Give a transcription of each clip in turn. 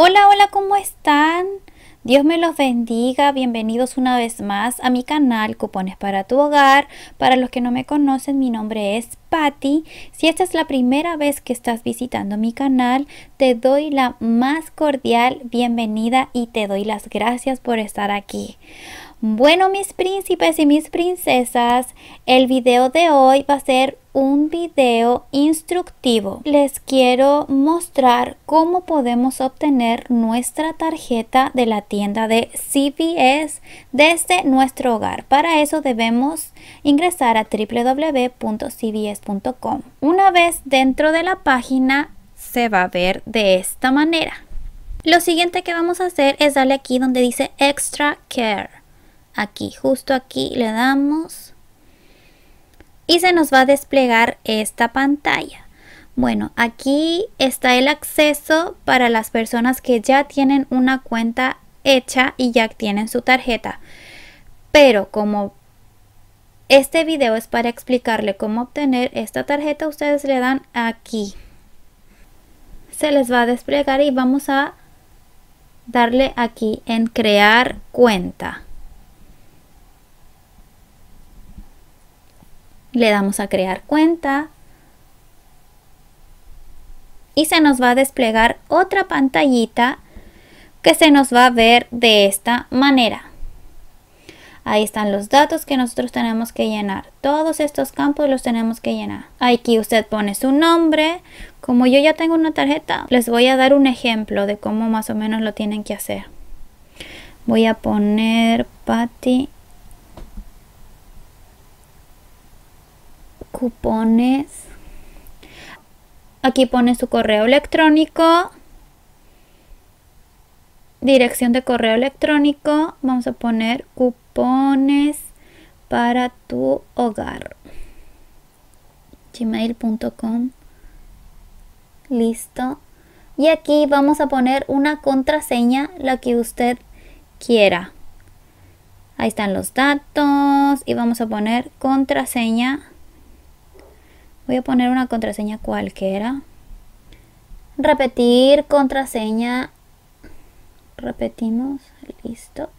Hola, hola, ¿cómo están? Dios me los bendiga, bienvenidos una vez más a mi canal Cupones para tu hogar. Para los que no me conocen, mi nombre es Patti. Si esta es la primera vez que estás visitando mi canal, te doy la más cordial bienvenida y te doy las gracias por estar aquí. Bueno, mis príncipes y mis princesas, el video de hoy va a ser un video instructivo. Les quiero mostrar cómo podemos obtener nuestra tarjeta de la tienda de CVS desde nuestro hogar. Para eso debemos ingresar a www.cvs.com. Una vez dentro de la página se va a ver de esta manera. Lo siguiente que vamos a hacer es darle aquí donde dice Extra Care. Aquí, justo aquí le damos y se nos va a desplegar esta pantalla. Bueno, aquí está el acceso para las personas que ya tienen una cuenta hecha y ya tienen su tarjeta. Pero como este video es para explicarle cómo obtener esta tarjeta, ustedes le dan aquí. Se les va a desplegar y vamos a darle aquí en crear cuenta. Le damos a crear cuenta. Y se nos va a desplegar otra pantallita que se nos va a ver de esta manera. Ahí están los datos que nosotros tenemos que llenar. Todos estos campos los tenemos que llenar. Aquí usted pone su nombre. Como yo ya tengo una tarjeta, les voy a dar un ejemplo de cómo más o menos lo tienen que hacer. Voy a poner Patty cupones. Aquí pone su correo electrónico. Dirección de correo electrónico. Vamos a poner cupones para tu hogar. gmail.com. Listo. Y aquí vamos a poner una contraseña, la que usted quiera. Ahí están los datos y vamos a poner contraseña Voy a poner una contraseña cualquiera. Repetir contraseña. Repetimos. Listo.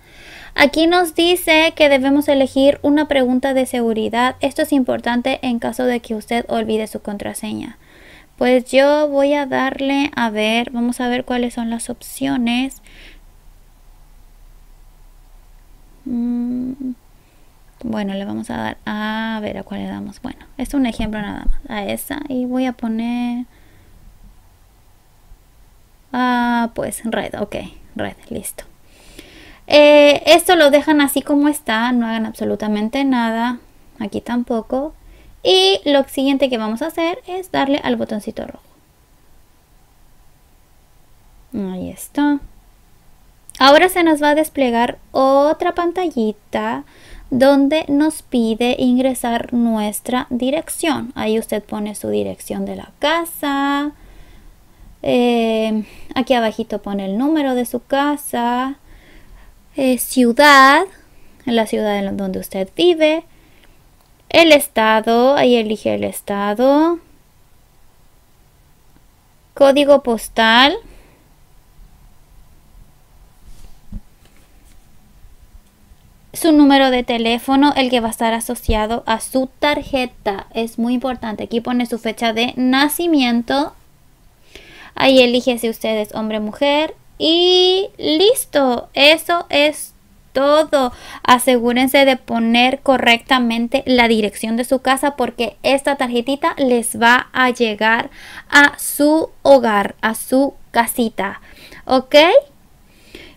Aquí nos dice que debemos elegir una pregunta de seguridad. Esto es importante en caso de que usted olvide su contraseña. Pues yo voy a darle a ver, vamos a ver cuáles son las opciones. Bueno, le vamos a dar a ver a cuál le damos. Bueno, es un ejemplo nada más. A esa y voy a poner... Ah, pues red, ok, red, listo. Eh, esto lo dejan así como está, no hagan absolutamente nada, aquí tampoco. Y lo siguiente que vamos a hacer es darle al botoncito rojo. Ahí está. Ahora se nos va a desplegar otra pantallita donde nos pide ingresar nuestra dirección. Ahí usted pone su dirección de la casa. Eh, aquí abajito pone el número de su casa, eh, ciudad, la ciudad en donde usted vive, el estado, ahí elige el estado, código postal, su número de teléfono, el que va a estar asociado a su tarjeta. Es muy importante. Aquí pone su fecha de nacimiento. Ahí elige si usted hombre o mujer. Y listo. Eso es todo. Asegúrense de poner correctamente la dirección de su casa porque esta tarjetita les va a llegar a su hogar, a su casita. ¿Ok?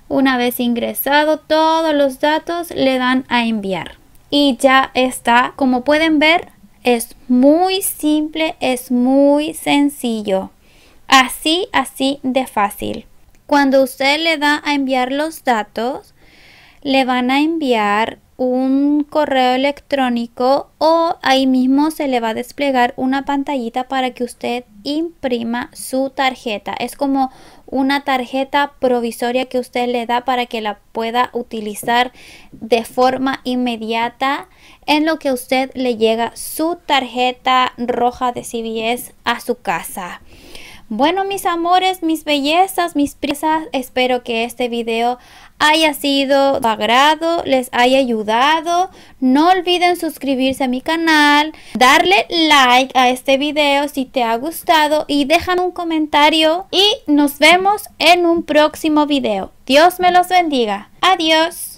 Una vez ingresado todos los datos, le dan a enviar. Y ya está. Como pueden ver, es muy simple, es muy sencillo. Así, así de fácil. Cuando usted le da a enviar los datos, le van a enviar un correo electrónico o ahí mismo se le va a desplegar una pantallita para que usted imprima su tarjeta. Es como una tarjeta provisoria que usted le da para que la pueda utilizar de forma inmediata en lo que usted le llega su tarjeta roja de CBS a su casa. Bueno, mis amores, mis bellezas, mis prisas, espero que este video haya sido de agrado, les haya ayudado. No olviden suscribirse a mi canal, darle like a este video si te ha gustado y dejan un comentario. Y nos vemos en un próximo video. Dios me los bendiga. Adiós.